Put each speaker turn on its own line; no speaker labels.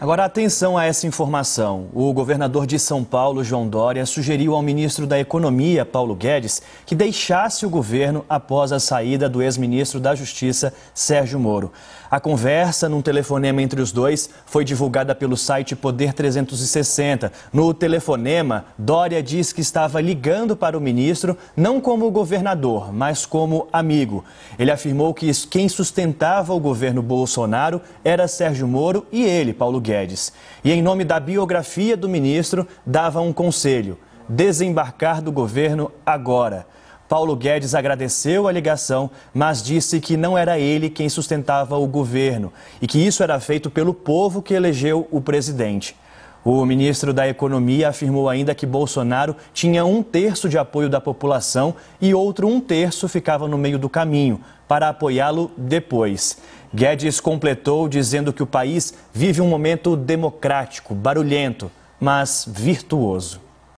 Agora, atenção a essa informação. O governador de São Paulo, João Dória, sugeriu ao ministro da Economia, Paulo Guedes, que deixasse o governo após a saída do ex-ministro da Justiça, Sérgio Moro. A conversa, num telefonema entre os dois, foi divulgada pelo site Poder 360. No telefonema, Dória diz que estava ligando para o ministro não como governador, mas como amigo. Ele afirmou que quem sustentava o governo Bolsonaro era Sérgio Moro e ele, Paulo Guedes. Guedes. E, em nome da biografia do ministro, dava um conselho: desembarcar do governo agora. Paulo Guedes agradeceu a ligação, mas disse que não era ele quem sustentava o governo e que isso era feito pelo povo que elegeu o presidente. O ministro da Economia afirmou ainda que Bolsonaro tinha um terço de apoio da população e outro um terço ficava no meio do caminho para apoiá-lo depois. Guedes completou dizendo que o país vive um momento democrático, barulhento, mas virtuoso.